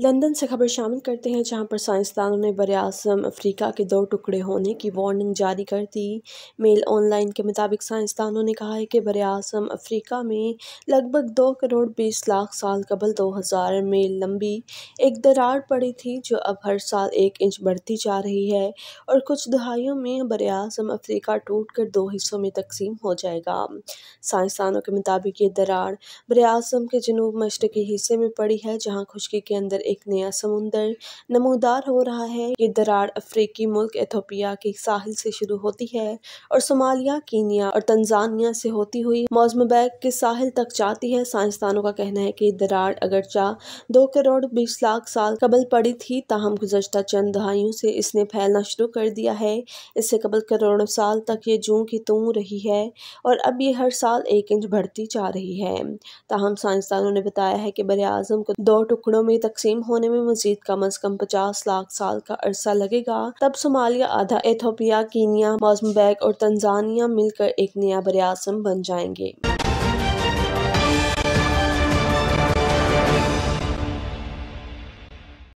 London से खबर शामिल करते हैं जहां पर साइंसदानों ने बर अजम अफ्रीका के दो टुकड़े होने की वार्निंग जारी कर दी मेल ऑनलाइन के मुताबिक साइंसदानों ने कहा है कि बर अजम अफ्रीका में लगभग दो करोड़ बीस लाख साल कबल दो हज़ार मील लंबी एक दरार पड़ी थी जो अब हर साल एक इंच बढ़ती जा रही है और कुछ दहाइयों में बर अजम अफ्रीका टूट कर दो हिस्सों में तकसीम हो जाएगा साइंसदानों के मुताबिक ये दरार बर अजम के जनूब मशरक़ी हिस्से में पड़ी है जहाँ खुशकी के अंदर एक नया समुंदर नमोदार हो रहा है ये दरार अफ्रीकी मुल्क एथोपिया के साहिल से शुरू होती है और सोमालिया कीनिया और तंजानिया से होती हुई मौजमबैग के साहिल तक जाती है साइंसदानों का कहना है कि दरार अगरचा दो करोड़ बीस लाख साल कबल पड़ी थी ताहम गुजशत चंद दहाइयों से इसने फैलना शुरू कर दिया है इससे कबल करोड़ों साल तक ये जू की तू रही है और अब ये हर साल एक इंच बढ़ती जा रही है ताहम साइंसदानों ने बताया है कि बर आजम को दो टुकड़ों में तकसीम तस्लीम होने में मजीद कम अज कम पचास लाख साल का अरसा लगेगा तब सोमालिया आधा एथोपिया कीनिया मॉजम्बैक और तंजानिया मिलकर एक नया बरआसम बन जाएंगे